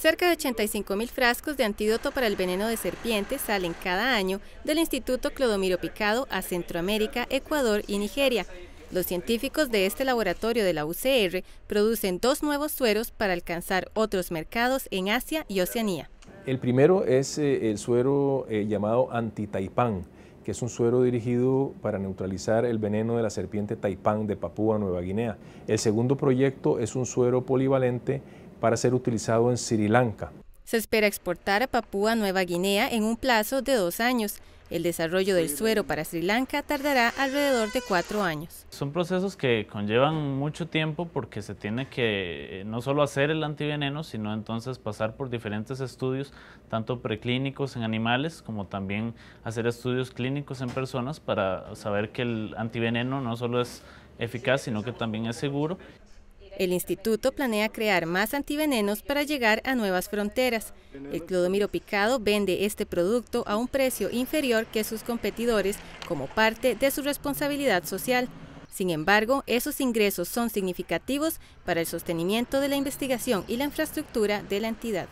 Cerca de 85.000 frascos de antídoto para el veneno de serpiente salen cada año del Instituto Clodomiro Picado a Centroamérica, Ecuador y Nigeria. Los científicos de este laboratorio de la UCR producen dos nuevos sueros para alcanzar otros mercados en Asia y Oceanía. El primero es eh, el suero eh, llamado anti anti-taipán, que es un suero dirigido para neutralizar el veneno de la serpiente taipán de Papúa Nueva Guinea. El segundo proyecto es un suero polivalente para ser utilizado en Sri Lanka. Se espera exportar a Papúa Nueva Guinea en un plazo de dos años. El desarrollo del suero para Sri Lanka tardará alrededor de cuatro años. Son procesos que conllevan mucho tiempo porque se tiene que eh, no solo hacer el antiveneno, sino entonces pasar por diferentes estudios, tanto preclínicos en animales como también hacer estudios clínicos en personas para saber que el antiveneno no solo es eficaz, sino que también es seguro. El instituto planea crear más antivenenos para llegar a nuevas fronteras. El clodomiro picado vende este producto a un precio inferior que sus competidores como parte de su responsabilidad social. Sin embargo, esos ingresos son significativos para el sostenimiento de la investigación y la infraestructura de la entidad.